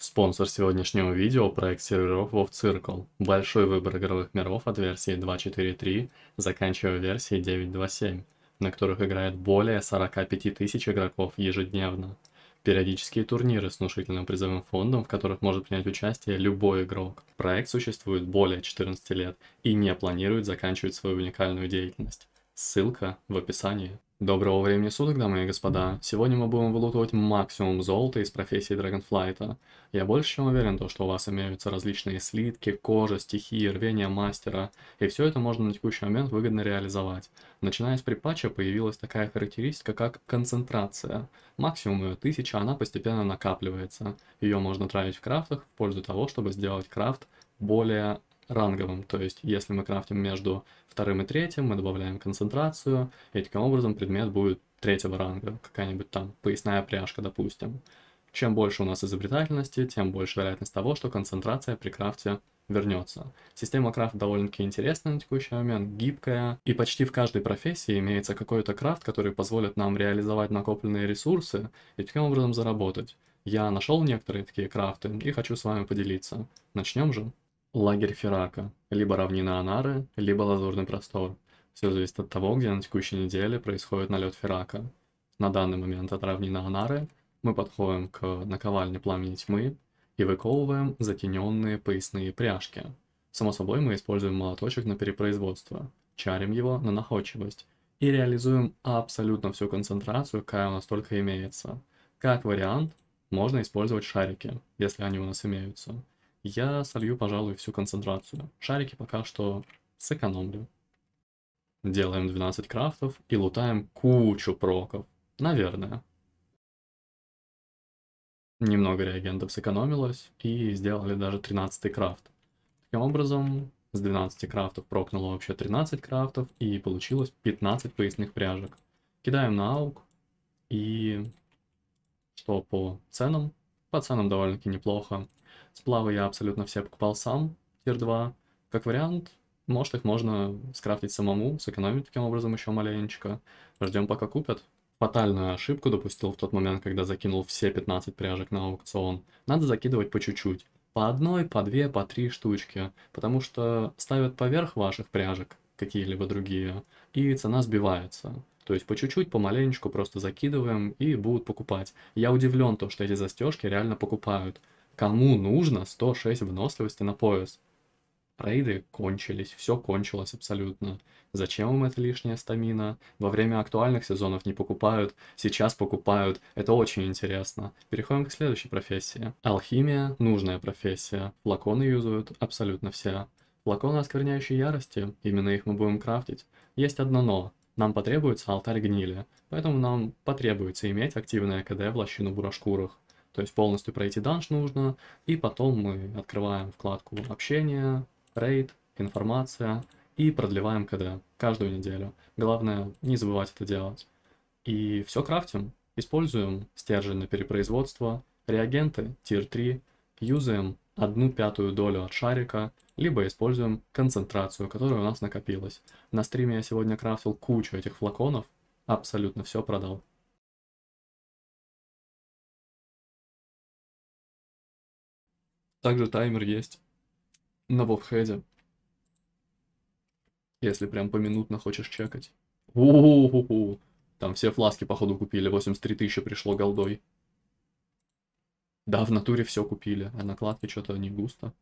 Спонсор сегодняшнего видео – проект серверов WoW Circle. Большой выбор игровых миров от версии 2.4.3, заканчивая версией 9.2.7, на которых играет более 45 тысяч игроков ежедневно. Периодические турниры с внушительным призовым фондом, в которых может принять участие любой игрок. Проект существует более 14 лет и не планирует заканчивать свою уникальную деятельность. Ссылка в описании. Доброго времени суток, дамы и господа. Сегодня мы будем вылутывать максимум золота из профессии Драгонфлайта. Я больше чем уверен, то, что у вас имеются различные слитки, кожа, стихии, рвение мастера, и все это можно на текущий момент выгодно реализовать. Начиная с припатча появилась такая характеристика, как концентрация. Максимум ее 1000, она постепенно накапливается. Ее можно тратить в крафтах в пользу того, чтобы сделать крафт более ранговым. То есть, если мы крафтим между вторым и третьим, мы добавляем концентрацию, и таким образом предмет будет третьего ранга, какая-нибудь там поясная пряжка, допустим. Чем больше у нас изобретательности, тем больше вероятность того, что концентрация при крафте вернется. Система крафт довольно-таки интересная на текущий момент, гибкая, и почти в каждой профессии имеется какой-то крафт, который позволит нам реализовать накопленные ресурсы и таким образом заработать. Я нашел некоторые такие крафты и хочу с вами поделиться. Начнем же. Лагерь Ферака, либо равнина Анары, либо Лазурный простор. Все зависит от того, где на текущей неделе происходит налет Ферака. На данный момент от равнина Анары мы подходим к наковальне Пламени Тьмы и выковываем затененные поясные пряжки. Само собой мы используем молоточек на перепроизводство, чарим его на находчивость и реализуем абсолютно всю концентрацию, какая у нас только имеется. Как вариант, можно использовать шарики, если они у нас имеются. Я солью, пожалуй, всю концентрацию. Шарики пока что сэкономлю. Делаем 12 крафтов и лутаем кучу проков. Наверное. Немного реагентов сэкономилось и сделали даже 13 крафт. Таким образом, с 12 крафтов прокнуло вообще 13 крафтов и получилось 15 поясных пряжек. Кидаем на аук и что по ценам? По ценам довольно-таки неплохо. Сплавы я абсолютно все покупал сам, тир 2. Как вариант, может, их можно скрафтить самому, сэкономить таким образом еще маленечко. Ждем, пока купят. Фатальную ошибку допустил в тот момент, когда закинул все 15 пряжек на аукцион. Надо закидывать по чуть-чуть. По одной, по две, по три штучки. Потому что ставят поверх ваших пряжек какие-либо другие, и цена сбивается. То есть по чуть-чуть, помаленечку просто закидываем и будут покупать. Я удивлен то, что эти застежки реально покупают. Кому нужно 106 выносливости на пояс? Рейды кончились, все кончилось абсолютно. Зачем им это лишняя стамина? Во время актуальных сезонов не покупают, сейчас покупают. Это очень интересно. Переходим к следующей профессии. Алхимия – нужная профессия. Флаконы юзают абсолютно все. Флаконы оскверняющей ярости, именно их мы будем крафтить. Есть одно но. Нам потребуется алтарь гнили, поэтому нам потребуется иметь активное КД в лощину бурашкурах. То есть полностью пройти данж нужно, и потом мы открываем вкладку «Общение», «Рейд», «Информация» и продлеваем КД каждую неделю. Главное, не забывать это делать. И все крафтим. Используем стержень на перепроизводство, реагенты тир 3, юзаем одну пятую долю от шарика, либо используем концентрацию, которая у нас накопилась. На стриме я сегодня крафтил кучу этих флаконов, абсолютно все продал. Также таймер есть на вовхеде. Если прям поминутно хочешь чекать. у у у Там все фласки, походу, купили. 83 тысячи пришло голдой. Да, в натуре все купили, а накладки что-то не густо.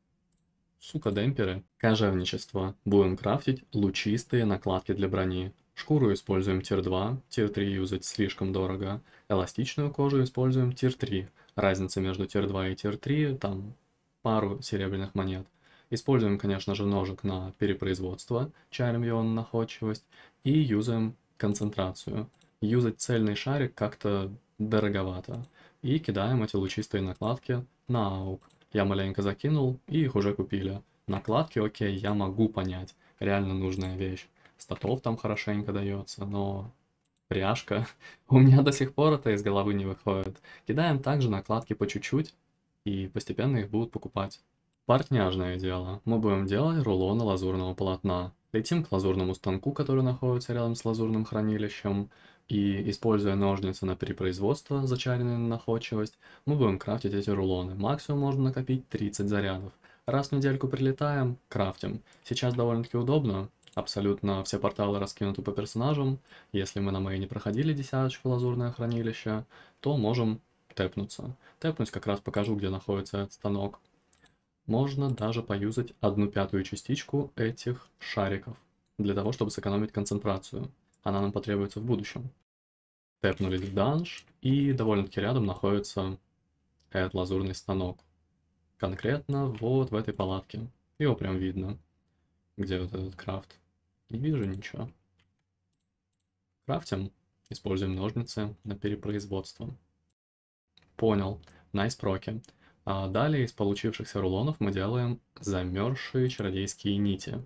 Сука, демперы. Кожевничество. Будем крафтить лучистые накладки для брони. Шкуру используем тир 2, тир 3 юзать слишком дорого. Эластичную кожу используем тир 3. Разница между тир 2 и тир 3 там пару серебряных монет. Используем, конечно же, ножик на перепроизводство, чарим его на находчивость и юзаем концентрацию. Юзать цельный шарик как-то дороговато. И кидаем эти лучистые накладки на аук. Я маленько закинул, и их уже купили. Накладки, окей, я могу понять. Реально нужная вещь. Статов там хорошенько дается, но пряжка. У меня до сих пор это из головы не выходит. Кидаем также накладки по чуть-чуть, и постепенно их будут покупать. Партняжное дело. Мы будем делать рулоны лазурного полотна. Летим к лазурному станку, который находится рядом с лазурным хранилищем, и, используя ножницы на перепроизводство, зачаренные на находчивость, мы будем крафтить эти рулоны. Максимум можно накопить 30 зарядов. Раз в недельку прилетаем, крафтим. Сейчас довольно-таки удобно, абсолютно все порталы раскинуты по персонажам. Если мы на моей не проходили десяточку лазурное хранилище, то можем тэпнуться. Тэпнуть как раз покажу, где находится этот станок. Можно даже поюзать одну пятую частичку этих шариков, для того, чтобы сэкономить концентрацию. Она нам потребуется в будущем. Тэпнули данж, и довольно-таки рядом находится этот лазурный станок. Конкретно вот в этой палатке. Его прям видно, где вот этот крафт. Не вижу ничего. Крафтим, используем ножницы на перепроизводство. Понял. Найс проки. А далее из получившихся рулонов мы делаем замерзшие чародейские нити.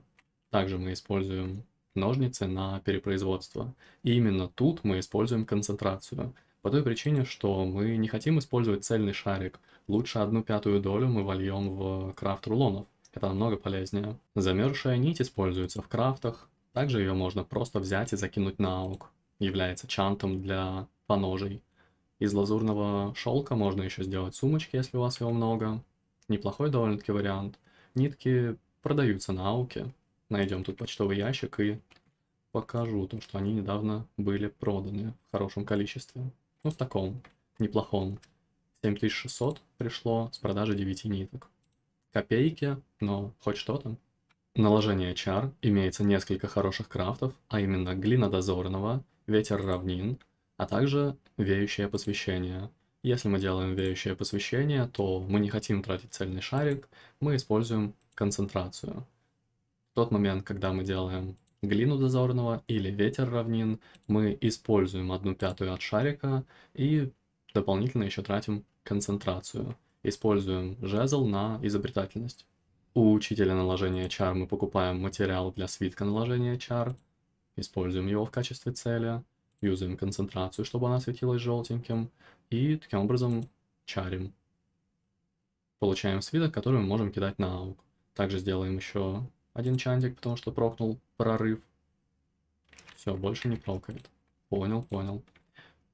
Также мы используем ножницы на перепроизводство. И именно тут мы используем концентрацию. По той причине, что мы не хотим использовать цельный шарик. Лучше одну пятую долю мы вольем в крафт рулонов. Это намного полезнее. Замерзшая нить используется в крафтах. Также ее можно просто взять и закинуть на аук. Является чантом для поножей. Из лазурного шелка можно еще сделать сумочки, если у вас его много. Неплохой довольно-таки вариант. Нитки продаются на ауке. Найдем тут почтовый ящик и покажу то, что они недавно были проданы в хорошем количестве. Ну, в таком неплохом. 7600 пришло с продажи 9 ниток. Копейки, но хоть что-то. Наложение чар имеется несколько хороших крафтов, а именно глина дозорного, ветер равнин, а также веющее посвящение. Если мы делаем веющее посвящение, то мы не хотим тратить цельный шарик, мы используем концентрацию. В тот момент, когда мы делаем глину дозорного или ветер равнин, мы используем одну пятую от шарика и дополнительно еще тратим концентрацию. Используем жезл на изобретательность. У учителя наложения чар мы покупаем материал для свитка наложения чар, используем его в качестве цели юзаем концентрацию, чтобы она светилась желтеньким, и таким образом чарим. Получаем свиток, который мы можем кидать на аук. Также сделаем еще один чантик, потому что прокнул прорыв. Все, больше не прокает. Понял, понял.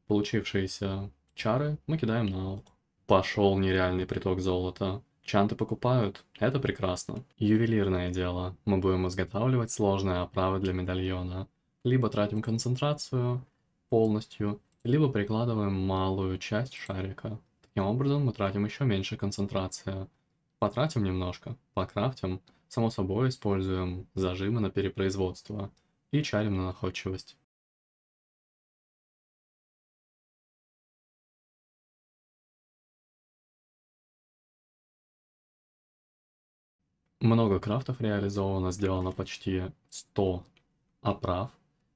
Получившиеся чары мы кидаем на аук. Пошел нереальный приток золота. Чанты покупают, это прекрасно. Ювелирное дело. Мы будем изготавливать сложные оправы для медальона. Либо тратим концентрацию, полностью, либо прикладываем малую часть шарика. Таким образом мы тратим еще меньше концентрации. Потратим немножко, покрафтим, само собой используем зажимы на перепроизводство и чарим на находчивость. Много крафтов реализовано, сделано почти 100 оправ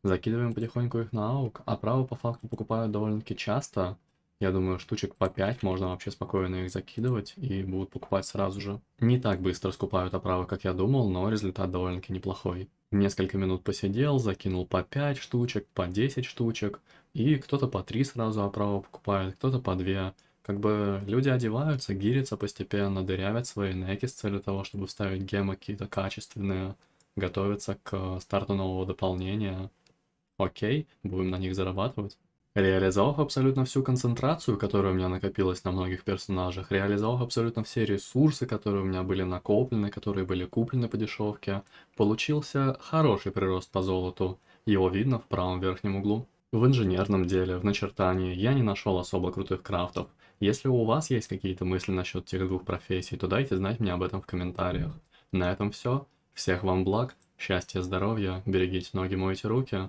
Закидываем потихоньку их на аук. А право по факту покупают довольно-таки часто. Я думаю, штучек по 5 можно вообще спокойно их закидывать и будут покупать сразу же. Не так быстро скупают оправы, как я думал, но результат довольно-таки неплохой. Несколько минут посидел, закинул по 5 штучек, по 10 штучек. И кто-то по 3 сразу оправу покупает, кто-то по 2. Как бы люди одеваются, гирятся постепенно, дырявят свои неки с целью того, чтобы вставить гемы какие-то качественные, готовятся к э, старту нового дополнения. Окей, будем на них зарабатывать. Реализовав абсолютно всю концентрацию, которая у меня накопилась на многих персонажах, реализовав абсолютно все ресурсы, которые у меня были накоплены, которые были куплены по дешевке, получился хороший прирост по золоту. Его видно в правом верхнем углу. В инженерном деле, в начертании я не нашел особо крутых крафтов. Если у вас есть какие-то мысли насчет тех двух профессий, то дайте знать мне об этом в комментариях. На этом все. Всех вам благ, счастья, здоровья, берегите ноги, мойте руки.